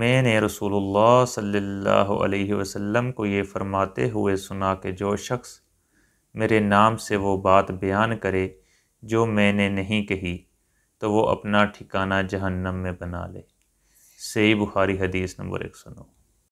मैंने रसूलुल्लाह सल्लल्लाहु अलैहि वसल्लम को ये फरमाते हुए सुना कि जो शख्स मेरे नाम से वो बात बयान करे जो मैंने नहीं कही तो वो अपना ठिकाना जहन्नम में बना ले सही बुखारी हदीस नंबर एक सौ नौ